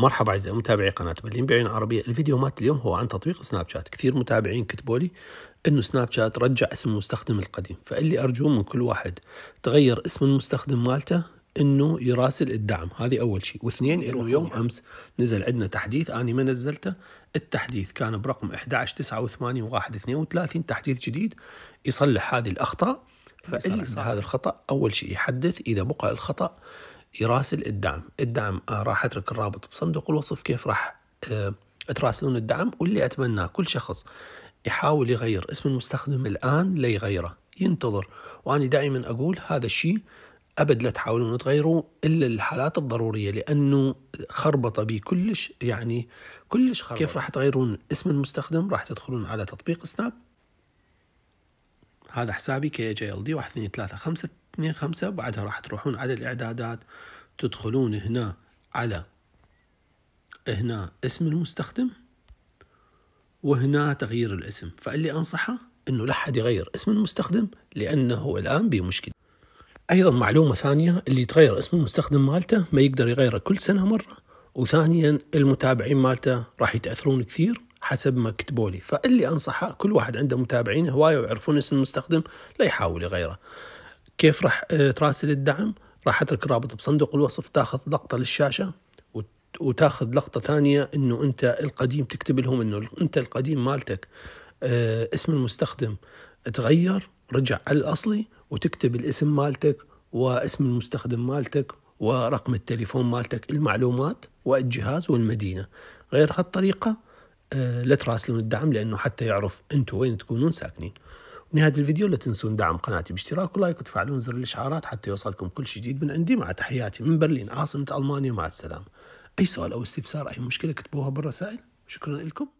مرحبا أعزائي متابعي قناة برلين بعين عربية الفيديو مات اليوم هو عن تطبيق سناب شات كثير متابعين كتبوا لي أنه سناب شات رجع اسم المستخدم القديم فاللي أرجوه من كل واحد تغير اسم المستخدم مالته انه يراسل الدعم هذه اول شيء واثنين انه يوم امس نزل عندنا تحديث اني ما نزلته التحديث كان برقم 11 89 1 32 تحديث جديد يصلح هذه الاخطاء فاللي هذا الخطا اول شيء يحدث اذا بقى الخطا يراسل الدعم الدعم آه، راح اترك الرابط بصندوق الوصف كيف راح آه، تراسلون الدعم واللي اتمناه كل شخص يحاول يغير اسم المستخدم الان ليغيره ينتظر وانا دائما اقول هذا الشيء ابد لا تحاولون تغيروه الا الحالات الضروريه لانه خربطه بي كلش يعني كلش خربطه كيف راح تغيرون اسم المستخدم راح تدخلون على تطبيق سناب هذا حسابي كي جي ال دي 1 2 3 5 اثنين خمسة بعدها راح تروحون على الإعدادات تدخلون هنا على هنا اسم المستخدم وهنا تغيير الاسم فاللي أنصحه أنه لا حد يغير اسم المستخدم لأنه الآن بمشكلة أيضا معلومة ثانية اللي يتغير اسم المستخدم مالته ما يقدر يغيره كل سنة مرة وثانيا المتابعين مالته راح يتأثرون كثير حسب ما كتبوا لي فاللي انصحه كل واحد عنده متابعين هوايه ويعرفون اسم المستخدم لا يحاول يغيره كيف راح آه، تراسل الدعم راح اترك رابط بصندوق الوصف تاخذ لقطه للشاشه وتاخذ لقطه ثانيه انه انت القديم تكتب لهم انه انت القديم مالتك آه، اسم المستخدم تغير رجع على الاصلي وتكتب الاسم مالتك واسم المستخدم مالتك ورقم التليفون مالتك المعلومات والجهاز والمدينه غير هالطريقه آه، لا تراسلون الدعم لانه حتى يعرف انتم وين تكونون ساكنين نهاية الفيديو لا تنسون دعم قناتي باشتراك ولايك وتفعلون زر الإشعارات حتى يوصلكم كل جديد من عندي مع تحياتي من برلين عاصمة ألمانيا مع السلامة أي سؤال أو استفسار أي مشكلة كتبوها بالرسائل شكرا لكم